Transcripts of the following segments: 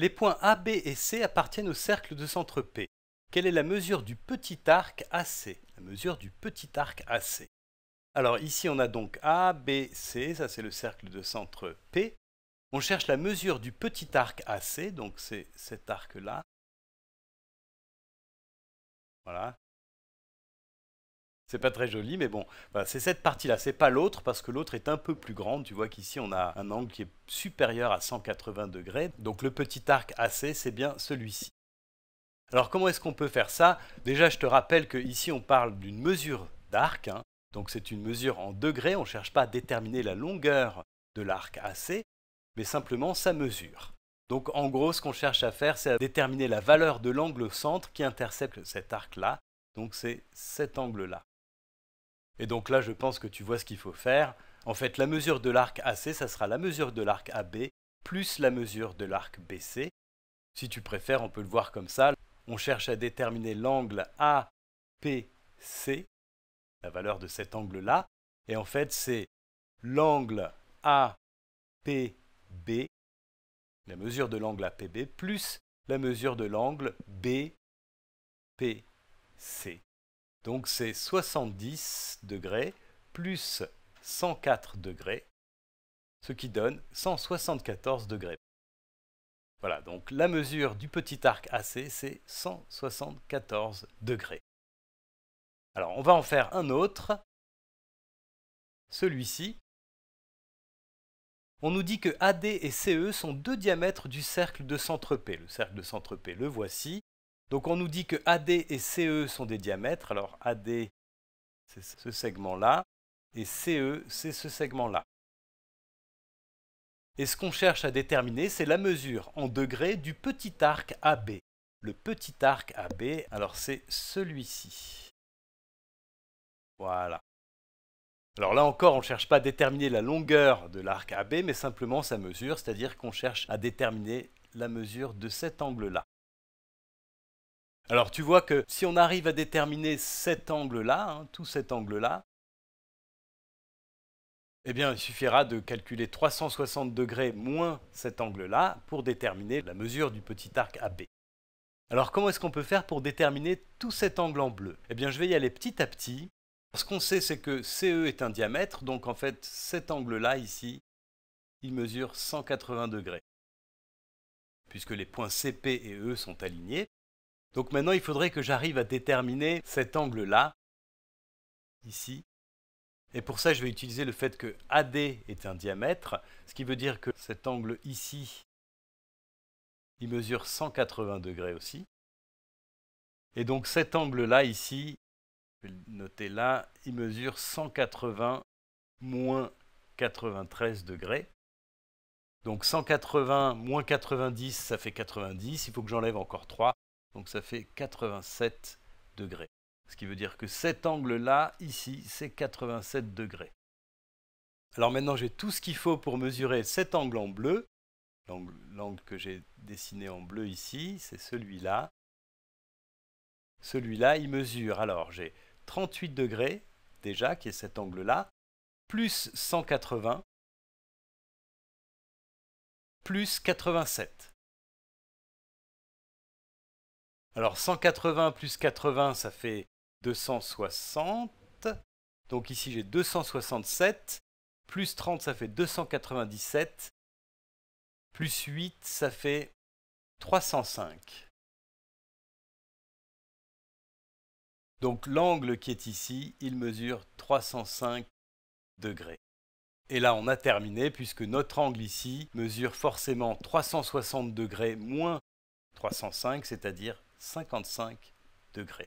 Les points A, B et C appartiennent au cercle de centre P. Quelle est la mesure du petit arc AC La mesure du petit arc AC. Alors ici on a donc A, B, C, ça c'est le cercle de centre P. On cherche la mesure du petit arc AC, donc c'est cet arc-là. Voilà, c'est pas très joli, mais bon, c'est cette partie-là, c'est pas l'autre, parce que l'autre est un peu plus grande. Tu vois qu'ici, on a un angle qui est supérieur à 180 degrés. Donc le petit arc AC, c'est bien celui-ci. Alors comment est-ce qu'on peut faire ça Déjà, je te rappelle qu'ici, on parle d'une mesure d'arc. Hein. donc c'est une mesure en degrés, on ne cherche pas à déterminer la longueur de l'arc AC, mais simplement sa mesure. Donc en gros, ce qu'on cherche à faire, c'est à déterminer la valeur de l'angle centre qui intercepte cet arc-là. Donc c'est cet angle-là. Et donc là, je pense que tu vois ce qu'il faut faire. En fait, la mesure de l'arc AC, ça sera la mesure de l'arc AB plus la mesure de l'arc BC. Si tu préfères, on peut le voir comme ça. On cherche à déterminer l'angle APC, la valeur de cet angle-là. Et en fait, c'est l'angle APB, la mesure de l'angle APB, plus la mesure de l'angle BPC. Donc c'est 70 degrés plus 104 degrés, ce qui donne 174 degrés. Voilà, donc la mesure du petit arc AC, c'est 174 degrés. Alors on va en faire un autre, celui-ci. On nous dit que AD et CE sont deux diamètres du cercle de centre P. Le cercle de centre P, le voici. Donc on nous dit que AD et CE sont des diamètres. Alors AD, c'est ce segment-là, et CE, c'est ce segment-là. Et ce qu'on cherche à déterminer, c'est la mesure en degrés du petit arc AB. Le petit arc AB, alors c'est celui-ci. Voilà. Alors là encore, on ne cherche pas à déterminer la longueur de l'arc AB, mais simplement sa mesure, c'est-à-dire qu'on cherche à déterminer la mesure de cet angle-là. Alors tu vois que si on arrive à déterminer cet angle-là, hein, tout cet angle-là, eh bien il suffira de calculer 360 degrés moins cet angle-là pour déterminer la mesure du petit arc AB. Alors comment est-ce qu'on peut faire pour déterminer tout cet angle en bleu Eh bien je vais y aller petit à petit. Ce qu'on sait c'est que CE est un diamètre, donc en fait cet angle-là ici, il mesure 180 degrés. Puisque les points CP et E sont alignés, donc maintenant, il faudrait que j'arrive à déterminer cet angle-là, ici. Et pour ça, je vais utiliser le fait que AD est un diamètre, ce qui veut dire que cet angle ici, il mesure 180 degrés aussi. Et donc cet angle-là ici, je vais le noter là, il mesure 180 moins 93 degrés. Donc 180 moins 90, ça fait 90. Il faut que j'enlève encore 3 donc ça fait 87 degrés. Ce qui veut dire que cet angle-là, ici, c'est 87 degrés. Alors maintenant, j'ai tout ce qu'il faut pour mesurer cet angle en bleu. L'angle que j'ai dessiné en bleu ici, c'est celui-là. Celui-là, il mesure. Alors, j'ai 38 degrés, déjà, qui est cet angle-là, plus 180, plus 87. Alors 180 plus 80, ça fait 260. Donc ici j'ai 267. Plus 30, ça fait 297. Plus 8, ça fait 305. Donc l'angle qui est ici, il mesure 305 degrés. Et là, on a terminé, puisque notre angle ici mesure forcément 360 degrés moins 305, c'est-à-dire 55 degrés.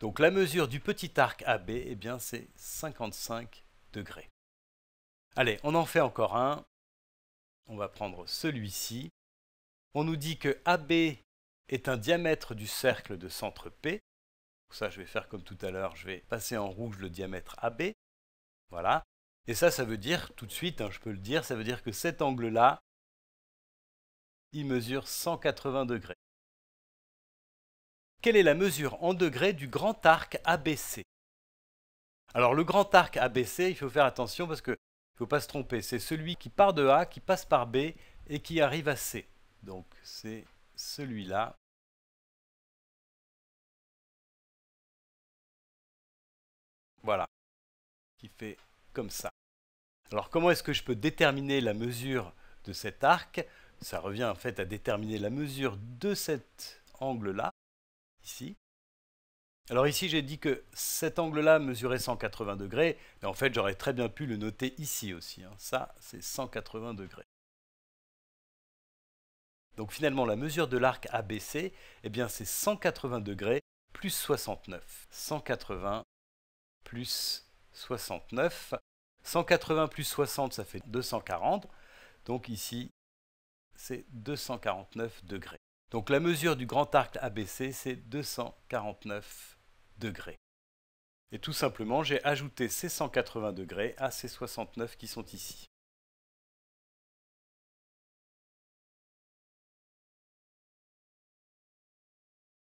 Donc la mesure du petit arc AB, eh bien c'est 55 degrés. Allez, on en fait encore un. On va prendre celui-ci. On nous dit que AB est un diamètre du cercle de centre P. ça, je vais faire comme tout à l'heure, je vais passer en rouge le diamètre AB. Voilà. Et ça, ça veut dire, tout de suite, hein, je peux le dire, ça veut dire que cet angle-là, il mesure 180 degrés quelle est la mesure en degrés du grand arc ABC Alors le grand arc ABC, il faut faire attention parce qu'il ne faut pas se tromper. C'est celui qui part de A, qui passe par B et qui arrive à C. Donc c'est celui-là. Voilà, qui fait comme ça. Alors comment est-ce que je peux déterminer la mesure de cet arc Ça revient en fait à déterminer la mesure de cet angle-là. Alors ici, j'ai dit que cet angle-là mesurait 180 degrés, mais en fait, j'aurais très bien pu le noter ici aussi. Hein. Ça, c'est 180 degrés. Donc finalement, la mesure de l'arc ABC, eh bien, c'est 180 degrés plus 69. 180 plus 69. 180 plus 60, ça fait 240. Donc ici, c'est 249 degrés. Donc la mesure du grand arc ABC, c'est 249 degrés. Et tout simplement, j'ai ajouté ces 180 degrés à ces 69 qui sont ici.